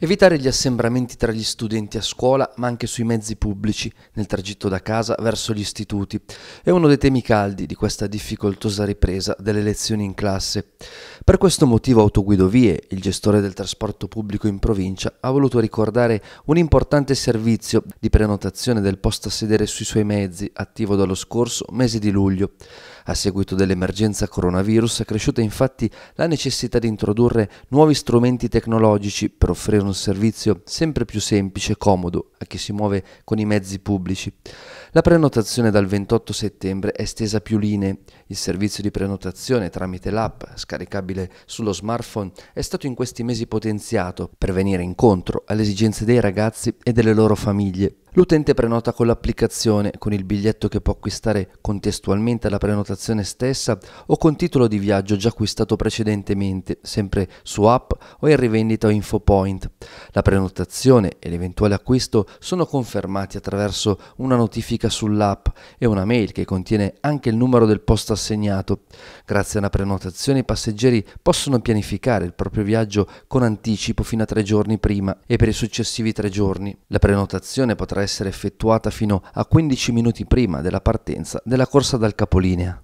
Evitare gli assembramenti tra gli studenti a scuola, ma anche sui mezzi pubblici, nel tragitto da casa verso gli istituti, è uno dei temi caldi di questa difficoltosa ripresa delle lezioni in classe. Per questo motivo Autoguidovie, il gestore del trasporto pubblico in provincia, ha voluto ricordare un importante servizio di prenotazione del posto a sedere sui suoi mezzi, attivo dallo scorso mese di luglio. A seguito dell'emergenza coronavirus è cresciuta infatti la necessità di introdurre nuovi strumenti tecnologici per offrire un servizio sempre più semplice e comodo a chi si muove con i mezzi pubblici. La prenotazione dal 28 settembre è estesa a più linee. Il servizio di prenotazione tramite l'app, scaricabile sullo smartphone, è stato in questi mesi potenziato per venire incontro alle esigenze dei ragazzi e delle loro famiglie. L'utente prenota con l'applicazione, con il biglietto che può acquistare contestualmente alla prenotazione stessa o con titolo di viaggio già acquistato precedentemente, sempre su app o in rivendita o infopoint. La prenotazione e l'eventuale acquisto sono confermati attraverso una notifica sull'app e una mail che contiene anche il numero del posto assegnato. Grazie a una prenotazione i passeggeri possono pianificare il proprio viaggio con anticipo fino a tre giorni prima e per i successivi tre giorni. La prenotazione potrà essere effettuata fino a 15 minuti prima della partenza della corsa dal capolinea.